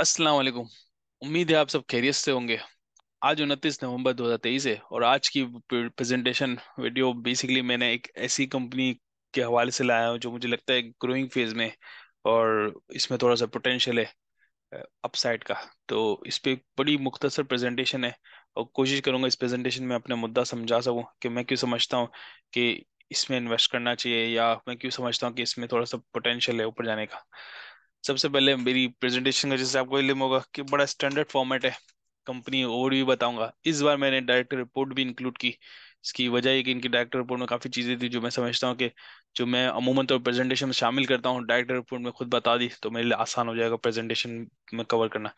अस्सलाम वालेकुम उम्मीद है आप सब खैरियत से होंगे आज उनतीस नवंबर 2023 है और आज की प्रेजेंटेशन वीडियो बेसिकली मैंने एक ऐसी कंपनी के हवाले से लाया हूँ जो मुझे लगता है ग्रोइंग फेज में और इसमें थोड़ा सा पोटेंशियल है अपसाइड का तो इस पर बड़ी मुख्तसर प्रेजेंटेशन है और कोशिश करूँगा इस प्रेजेंटेशन में अपना मुद्दा समझा सकूँ कि मैं क्यों समझता हूँ कि इसमें इन्वेस्ट करना चाहिए या मैं क्यों समझता हूँ कि इसमें थोड़ा सा पोटेंशियल है ऊपर जाने का सबसे पहले मेरी प्रेजेंटेशन का जैसे आपको इलम होगा कि बड़ा स्टैंडर्ड फॉर्मेट है कंपनी भी बताऊंगा इस बार मैंने डायरेक्टर रिपोर्ट भी इंक्लूड की इसकी वजह ये कि इनकी डायरेक्टर रिपोर्ट में काफ़ी चीज़ें थी जो मैं समझता हूँ कि जो मैं अमूमन तौर तो प्रेजेंटेशन में शामिल करता हूँ डायरेक्टर रिपोर्ट में खुद बता दी तो मेरे लिए आसान हो जाएगा प्रेजेंटेशन में कवर करना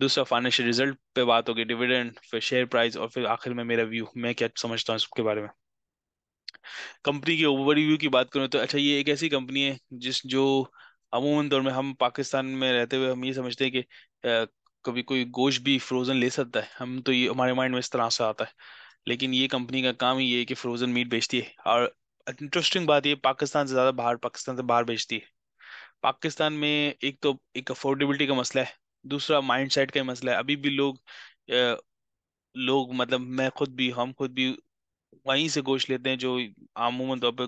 दूसरा फाइनेंशियल रिजल्ट पे बात होगी डिविडेंड फिर शेयर प्राइस और फिर आखिर में मेरा व्यू मैं क्या समझता हूँ इसके बारे में कंपनी की ओवरव्यू की बात करूँ तो अच्छा ये एक ऐसी कंपनी है जिस जो अमूमन दौर में हम पाकिस्तान में रहते हुए हम ये समझते हैं कि आ, कभी कोई गोश्त भी फ्रोजन ले सकता है हम तो ये हमारे माइंड में इस तरह से आता है लेकिन ये कंपनी का काम ही ये है कि फ्रोजन मीट बेचती है और इंटरेस्टिंग बात ये पाकिस्तान से ज़्यादा बाहर पाकिस्तान से बाहर बेचती है पाकिस्तान में एक तो एक अफोर्डेबिलिटी का मसला है दूसरा माइंड सेट का मसला है अभी भी लोग आ, लोग मतलब मैं खुद भी हम खुद भी वहीं से गोश्त लेते हैं जो अमूमन तौर पर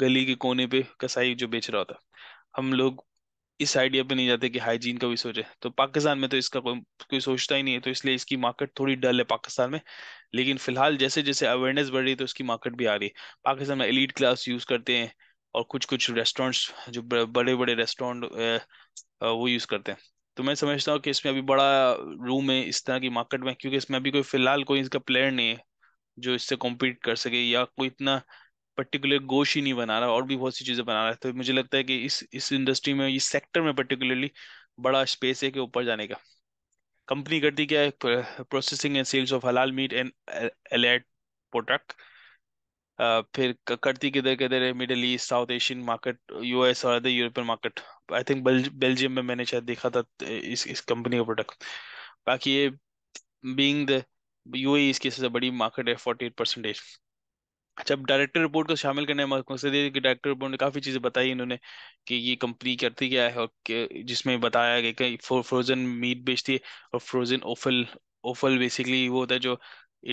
गली के कोने पे कसाई जो बेच रहा होता है हम लोग इस आइडिया पे नहीं जाते कि हाइजीन का भी सोचे तो पाकिस्तान में तो इसका कोई कोई सोचता ही नहीं है तो इसलिए इसकी मार्केट थोड़ी डल है पाकिस्तान में लेकिन फिलहाल जैसे जैसे अवेयरनेस बढ़ रही है तो इसकी मार्केट भी आ रही है पाकिस्तान में एलिट क्लास यूज़ करते हैं और कुछ कुछ रेस्टोरेंट्स जो बड़े बड़े रेस्टोरेंट वो यूज़ करते हैं तो मैं समझता हूँ कि इसमें अभी बड़ा रूम है इस तरह की मार्केट में क्योंकि इसमें अभी कोई फिलहाल कोई इसका प्लेयर नहीं है जो इससे कॉम्पीट कर सके या कोई इतना पर्टिकुलर गोश ही नहीं बना रहा और भी बहुत सी चीज़ें बना रहा है तो मुझे लगता है कि इस इस इंडस्ट्री में इस सेक्टर में पर्टिकुलरली बड़ा स्पेस है कि ऊपर जाने का कंपनी करती क्या है processing and sales of halal meat and allied product फिर करती किधर किधर है Middle East South Asian market US और other European market I think Belgium में मैंने शायद देखा था इस इस कंपनी का प्रोडक्ट बाकी ये बींग द यूएई इसकी सबसे बड़ी मार्केट है फोर्टी एट परसेंटेज जब डायरेक्टर रिपोर्ट को शामिल करने का मकसद ये कि डायरेक्टर रिपोर्ट ने काफ़ी चीज़ें बताई इन्होंने कि ये कंपनी करती क्या है और जिसमें बताया गया कि फ्रोजन मीट बेचती है और फ्रोजन ओफल ओफल बेसिकली वो होता है जो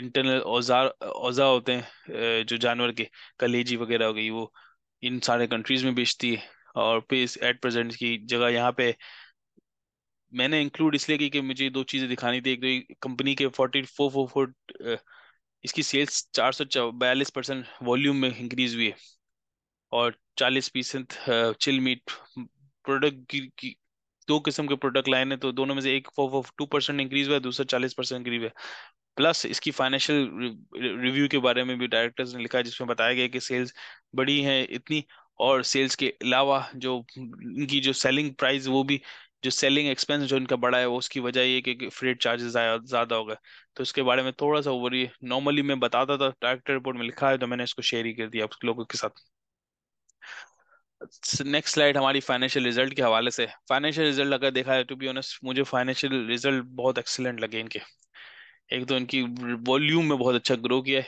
इंटरनल औजार औजा होते हैं जो जानवर के कलेजी वगैरह हो गई वो इन सारे कंट्रीज में बेचती है और फिर एट प्रेजेंट की जगह यहाँ पे मैंने इंक्लूड इसलिए की कि मुझे दो चीज़ें दिखानी थी एक तो कंपनी के फोर्टी फोर फोर फोर इसकी सेल्स चार सौ बयालीस परसेंट वॉल्यूम में इंक्रीज हुई है और चालीस परसेंट चिल मीट प्रोडक्ट की, की दो किस्म के प्रोडक्ट लाइन है तो दोनों में से एक टू परसेंट इंक्रीज हुआ है दूसरा चालीस परसेंट इंक्रीज हुआ है प्लस इसकी फाइनेंशियल रिव्यू के बारे में भी डायरेक्टर्स ने लिखा है जिसमें बताया गया कि सेल्स बड़ी हैं इतनी और सेल्स के अलावा जो इनकी जो सेलिंग प्राइस वो भी जो सेलिंग एक्सपेंस जो इनका बड़ा है वो उसकी वजह ये कि फ्रेट चार्जेस ज़्यादा हो गए तो इसके बारे में थोड़ा सा ओवर नॉर्मली मैं बताता था डायरेक्टर रिपोर्ट में लिखा है तो मैंने इसको शेयर ही कर दिया आप लोगों के साथ नेक्स्ट स्लाइड हमारी फाइनेंशियल रिजल्ट के हवाले से फाइनेंशियल रिजल्ट अगर देखा है टू बी ऑनेस्ट मुझे फाइनेंशियल रिजल्ट बहुत एक्सेलेंट लगे इनके एक तो इनकी वॉल्यूम में बहुत अच्छा ग्रो किया है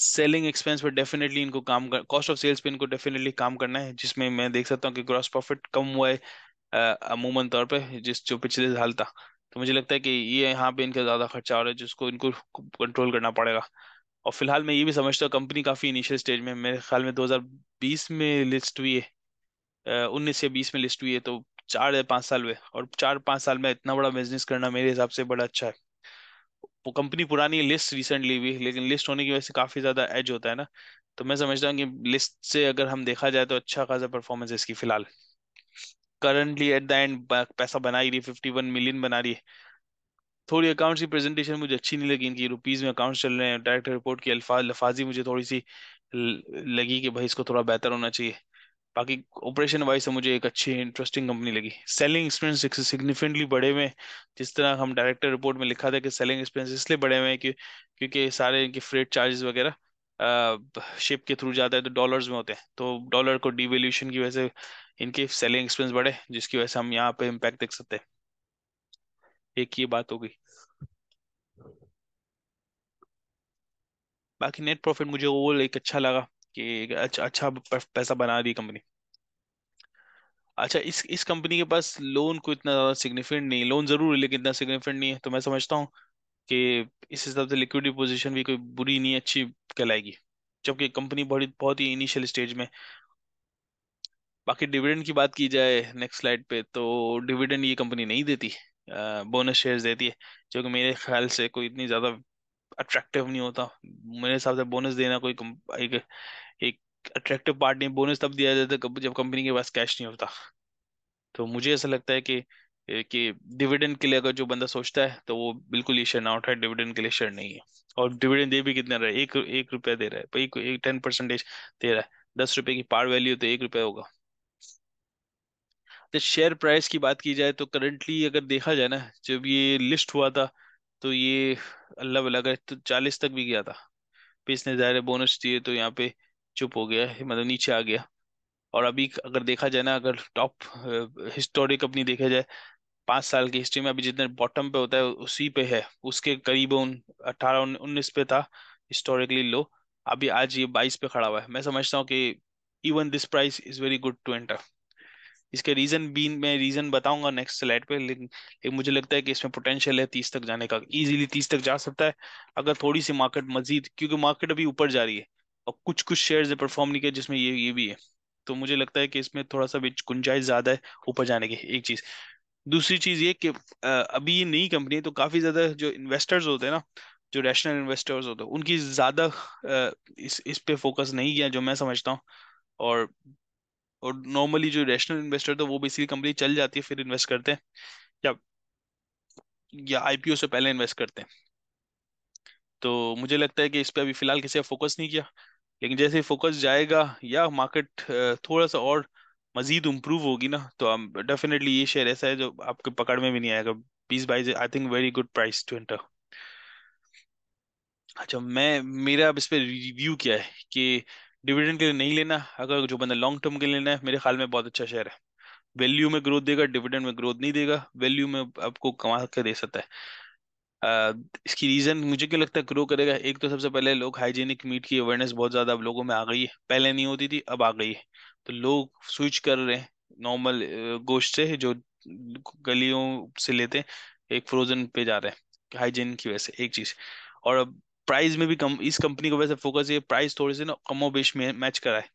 सेलिंग एक्सपेंस पर डेफिनेटली इनको काम कर कॉस्ट ऑफ सेल्स पे इनको डेफिनेटली काम करना है जिसमें मैं देख सकता हूँ कि ग्रॉस प्रॉफिट कम हुआ है अमूमन तौर पे जिस जो पिछले साल था तो मुझे लगता है कि ये यहाँ पे इनका ज़्यादा खर्चा हो रहा है जिसको इनको कंट्रोल करना पड़ेगा और फिलहाल मैं ये भी समझता हूँ कंपनी काफ़ी इनिशियल स्टेज में मेरे ख्याल में 2020 में लिस्ट हुई है उन्नीस या बीस में लिस्ट हुई है तो चार या पाँच साल हुए और चार पाँच साल में इतना बड़ा बिजनेस करना मेरे हिसाब से बड़ा अच्छा है वो कंपनी पुरानी लिस्ट रिसेंटली हुई लेकिन लिस्ट होने की वजह से काफ़ी ज़्यादा एज होता है ना तो मैं समझता हूँ कि लिस्ट से अगर हम देखा जाए तो अच्छा खासा परफॉर्मेंस है इसकी फिलहाल करंटली एट द एंड पैसा बना ही रही फिफ्टी वन मिलियन बना रही है थोड़ी अकाउंट्स की प्रेजेंटेशन मुझे अच्छी नहीं लगी इनकी रुपीज़ में अकाउंट्स चल रहे हैं डायरेक्टर रिपोर्ट की अल्फाज लफाजी मुझे थोड़ी सी लगी कि भाई इसको थोड़ा बेहतर होना चाहिए बाकी ऑपरेशन वाइज से मुझे एक अच्छी इंटरेस्टिंग कंपनी लगी सेलिंग एक्सपेंस सिग्निफिकेंटली बढ़े हुए जिस तरह हम डायरेक्टर रिपोर्ट में लिखा था कि सेलिंग एक्सपेंस इसलिए बढ़े हुए हैं कि क्योंकि सारे इनके फ्रेट चार्जेस वगैरह शिप के थ्रू जाता है तो डॉलर्स में होते हैं तो डॉलर को डिवेल्यूशन की वजह से इनके सेलिंग एक्सपेंस बढ़े जिसकी वजह से हम यहाँ पे इम्पैक्ट देख सकते हैं एक ये बात होगी बाकी नेट प्रॉफिट मुझे वो एक अच्छा लगा कि अच्छा अच्छा पैसा बना दी कंपनी अच्छा इस इस कंपनी के पास लोन को इतना ज़्यादा सिग्निफिकेंट नहीं लोन ज़रूर है लेकिन इतना सिग्निफिकेंट नहीं है तो मैं समझता हूँ कि इस हिसाब से लिक्विडिटी पोजीशन भी कोई बुरी नहीं अच्छी कहलाएगी जबकि कंपनी बहुत बहुत ही इनिशियल स्टेज में बाकी डिविडेंड की बात की जाए नेक्स्ट स्लाइड पे तो डिविडेंड ये कंपनी नहीं देती बोनस शेयर्स देती है जो कि मेरे ख्याल से कोई इतनी ज़्यादा अट्रैक्टिव नहीं होता मेरे हिसाब से बोनस देना कोई एक एक अट्रैक्टिव पार्ट नहीं बोनस तब दिया जाता है जब कंपनी के पास कैश नहीं होता तो मुझे ऐसा लगता है कि कि डिविडेंड के लिए अगर जो बंदा सोचता है तो वो बिल्कुल ये शेयर ना उठाए डिविडेंड के लिए शेयर नहीं है और डिविडेंड दे भी कितना रहा है एक एक रुपया दे रहा है टेन परसेंटेज दे रहा है दस रुपए की पार वैल्यू तो एक रुपया होगा तो शेयर प्राइस की बात की जाए तो करंटली अगर देखा जाए ना जब ये लिस्ट हुआ था तो ये अल्लाह भला तो चालीस तक भी गया था पिछले ज़ाहिर बोनस दिए तो यहाँ पे चुप हो गया मतलब नीचे आ गया और अभी अगर देखा जाए ना अगर टॉप हिस्टोरिक अपनी देखा जाए पाँच साल की हिस्ट्री में अभी जितने बॉटम पे होता है उसी पे है उसके करीब उन अठारह उन्नीस पे था हिस्टोरिकली लो अभी आज ये बाईस पे खड़ा हुआ है मैं समझता हूँ कि even this price is very good to enter इसके रीजन बीन मैं रीजन बताऊंगा नेक्स्ट स्लाइड पे लेकिन लेकिन मुझे लगता है कि इसमें पोटेंशियल है तीस तक जाने का इजीली तीस तक जा सकता है अगर थोड़ी सी मार्केट मजीद क्योंकि मार्केट अभी ऊपर जा रही है और कुछ कुछ शेयर परफॉर्म नहीं किया जिसमें ये ये भी है तो मुझे लगता है कि इसमें थोड़ा सा गुंजाइश ज्यादा है ऊपर जाने की एक चीज दूसरी चीज ये कि अभी ये नई कंपनी है तो काफी ज्यादा जो इन्वेस्टर्स होते हैं ना जो रैशनल इन्वेस्टर्स होते हैं उनकी ज्यादा इस इस पे फोकस नहीं किया जो मैं समझता हूँ और और नॉर्मली जो रेशनल इन्वेस्टर तो वो बेसिकली कंपनी चल जाती है फिर इन्वेस्ट करते हैं या या आईपीओ से पहले इन्वेस्ट करते हैं तो मुझे लगता है कि इस पर अभी फिलहाल किसी ने फोकस नहीं किया लेकिन जैसे फोकस जाएगा या मार्केट थोड़ा सा और मजीद इम्प्रूव होगी ना तो हम डेफिनेटली ये शेयर ऐसा है जो आपके पकड़ में भी नहीं आएगा बीस बाईस I think very good price to enter अच्छा मैं मेरा अब इस पर रिव्यू किया है कि डिविडेंड के लिए नहीं लेना अगर जो बंदा लॉन्ग टर्म के लिए लेना है मेरे ख्याल में बहुत अच्छा शेयर है वैल्यू में ग्रोथ देगा डिविडेंड में ग्रोथ नहीं देगा वैल्यू में आपको कमा के दे सकता है uh, इसकी रीजन मुझे क्या लगता है ग्रो करेगा एक तो सबसे पहले लोग हाइजीनिक मीट की अवेयरनेस बहुत ज्यादा अब लोगों में आ गई है पहले नहीं होती थी अब आ गई है तो लोग स्विच कर रहे हैं नॉर्मल गोश्त से जो गलियों से लेते हैं एक फ्रोजन पे जा रहे हैं हाइजीन की वजह से एक चीज और अब प्राइस में भी कम इस कंपनी को वैसे फोकस ये प्राइस थोड़े से ना कमो बेश में मैच कराए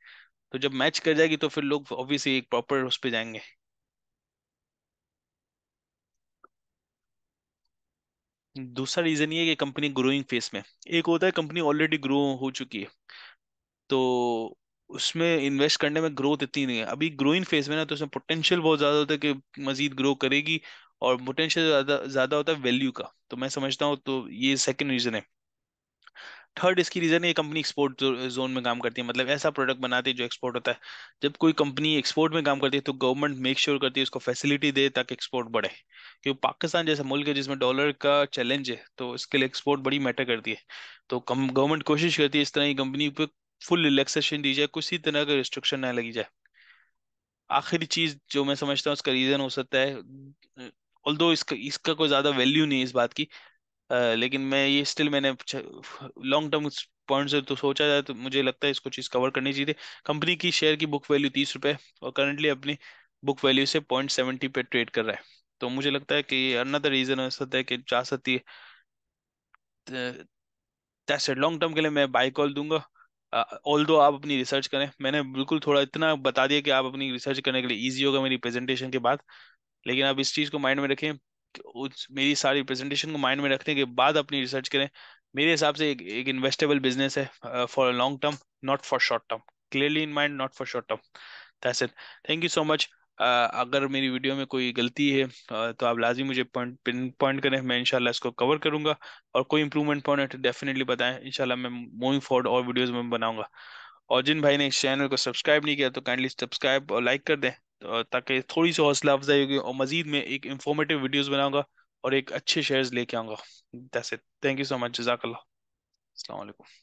तो जब मैच कर जाएगी तो फिर लोग ऑब्वियसली एक प्रॉपर उस पर जाएंगे दूसरा रीजन ये है कि कंपनी ग्रोइंग फेस में एक होता है कंपनी ऑलरेडी ग्रो हो चुकी है तो उसमें इन्वेस्ट करने में ग्रोथ इतनी नहीं है अभी ग्रोइंग फेज में ना तो उसमें पोटेंशियल बहुत ज़्यादा होता है कि मजीद ग्रो करेगी और पोटेंशियल ज़्यादा ज़्यादा होता है वैल्यू का तो मैं समझता हूँ तो ये सेकेंड रीज़न है थर्ड इसकी रीजन ये कंपनी एक्सपोर्ट जोन में काम करती है मतलब ऐसा प्रोडक्ट बनाती है जो एक्सपोर्ट होता है जब कोई कंपनी एक्सपोर्ट में काम करती है तो गवर्नमेंट मेक श्योर करती है उसको फैसिलिटी दे ताकि एक्सपोर्ट बढ़े क्योंकि पाकिस्तान जैसा मुल्क है जिसमें डॉलर का चैलेंज है तो इसके लिए एक्सपोर्ट बड़ी मैटर करती है तो गवर्नमेंट कोशिश करती है इस तरह की कंपनी पर फुल रिलैक्सेशन दी जाए किसी तरह का रिस्ट्रिक्शन ना लगी जाए आखिरी चीज जो मैं समझता हूँ उसका रीजन हो सकता है ऑल इसका इसका कोई ज्यादा वैल्यू नहीं है इस बात की लेकिन मैं ये स्टिल मैंने लॉन्ग टर्म पॉइंट से तो सोचा जाए तो मुझे लगता है इसको चीज़ कवर करनी चाहिए कंपनी की शेयर की बुक वैल्यू तीस रुपए और करंटली अपनी बुक वैल्यू से पॉइंट सेवेंटी पे ट्रेड कर रहा है तो मुझे लगता है कि अनदर रीज़न हो सकता है कि जा सकती है लॉन्ग टर्म के लिए मैं बाई कॉल दूंगा ऑल दो आप अपनी रिसर्च करें मैंने बिल्कुल थोड़ा इतना बता दिया कि आप अपनी रिसर्च करने के लिए ईजी होगा मेरी प्रेजेंटेशन के बाद लेकिन आप इस चीज़ को माइंड में रखें उस मेरी सारी प्रेजेंटेशन को माइंड में रखने के बाद अपनी रिसर्च करें मेरे हिसाब से एक एक इन्वेस्टेबल बिजनेस है for long term not for short term clearly in mind not for short term that's it thank you so much अगर मेरी वीडियो में कोई गलती है uh, तो आप लाजमी मुझे पॉइंट पॉइंट करें मैं इंशाल्लाह इसको कवर करूंगा और कोई इंप्रूवमेंट पॉइंट है तो डेफिनेटली बताएं इंशाल्लाह मैं मूविंग फॉरवर्ड और वीडियोस में बनाऊंगा और जिन भाई ने इस चैनल को सब्सक्राइब नहीं किया तो काइंडली सब्सक्राइब और लाइक कर दें ताकि थोड़ी सी हौसला अफजाई होगी और मजीद में एक इंफॉर्मेटिव वीडियोज बनाऊंगा और एक अच्छे शेयर्स लेके आऊँगा that's thank you so much जजाकल्ला अलैक्म